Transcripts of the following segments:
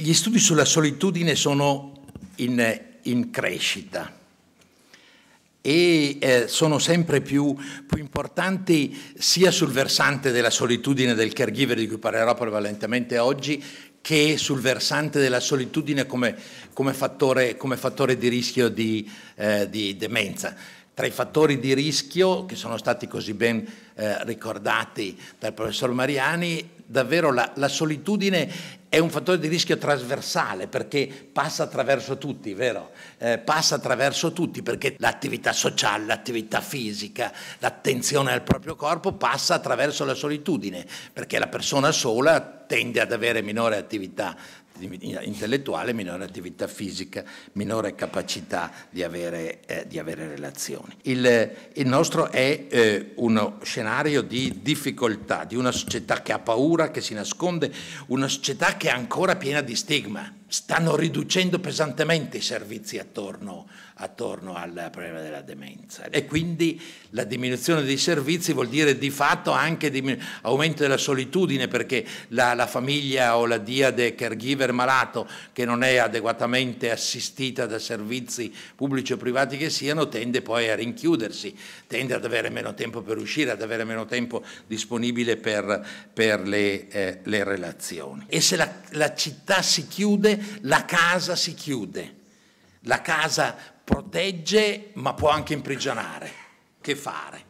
Gli studi sulla solitudine sono in, in crescita e eh, sono sempre più, più, importanti sia sul versante della solitudine del caregiver di cui parlerò prevalentemente oggi che sul versante della solitudine come, come, fattore, come fattore, di rischio di, eh, di demenza. Tra i fattori di rischio che sono stati così ben eh, ricordati dal professor Mariani, davvero la, la, solitudine è un fattore di rischio trasversale perché passa attraverso tutti, vero? Eh, passa attraverso tutti perché l'attività sociale, l'attività fisica, l'attenzione al proprio corpo passa attraverso la solitudine perché la persona sola tende ad avere minore attività intellettuale, minore attività fisica, minore capacità di avere, eh, di avere relazioni. Il, il, nostro è eh, uno scenario di difficoltà, di una società che ha paura, che si nasconde, una società che è ancora piena di stigma stanno riducendo pesantemente i servizi attorno, attorno al problema della demenza e quindi la diminuzione dei servizi vuol dire di fatto anche aumento della solitudine perché la, la famiglia o la diade caregiver malato che non è adeguatamente assistita da servizi pubblici o privati che siano tende poi a rinchiudersi, tende ad avere meno tempo per uscire, ad avere meno tempo disponibile per, per le, eh, le, relazioni. E se la, la città si chiude la casa si chiude. La casa protegge ma può anche imprigionare. Che fare?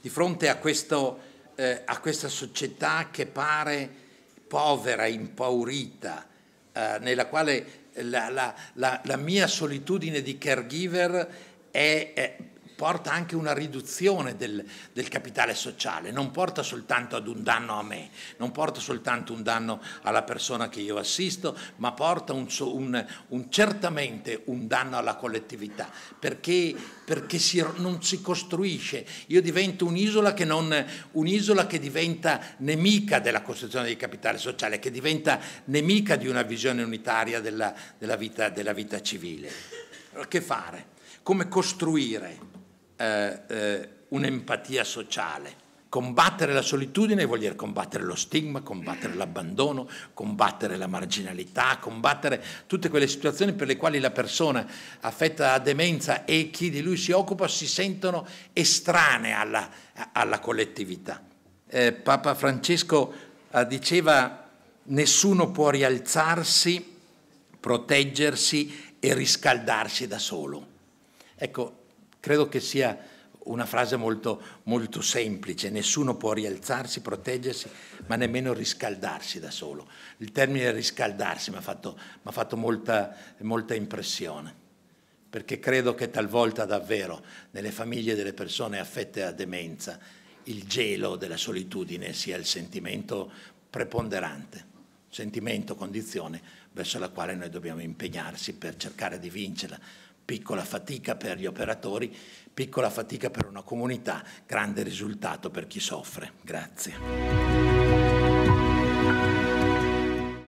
Di fronte a, questo, eh, a questa società che pare povera, impaurita, eh, nella quale la, la, la, la, mia solitudine di caregiver è, è porta anche una riduzione del, del, capitale sociale, non porta soltanto ad un danno a me, non porta soltanto un danno alla persona che io assisto, ma porta un, un, un, certamente un danno alla collettività, perché, perché si, non si costruisce, io divento un'isola che, non, un'isola che diventa nemica della costruzione del capitale sociale, che diventa nemica di una visione unitaria della, della, vita, della vita civile. Che fare? Come costruire? eh, eh, un'empatia sociale. Combattere la solitudine vuol dire combattere lo stigma, combattere l'abbandono, combattere la marginalità, combattere tutte quelle situazioni per le quali la persona affetta da demenza e chi di lui si occupa si sentono estranee alla, alla collettività. Eh, Papa Francesco eh, diceva nessuno può rialzarsi, proteggersi e riscaldarsi da solo. Ecco, Credo che sia una frase molto, molto semplice, nessuno può rialzarsi, proteggersi, ma nemmeno riscaldarsi da solo. Il termine riscaldarsi mi ha fatto, fatto, molta, molta impressione perché credo che talvolta davvero nelle famiglie delle persone affette da demenza il gelo della solitudine sia il sentimento preponderante, sentimento, condizione verso la quale noi dobbiamo impegnarsi per cercare di vincerla, piccola fatica per gli operatori, piccola fatica per una comunità, grande risultato per chi soffre. Grazie.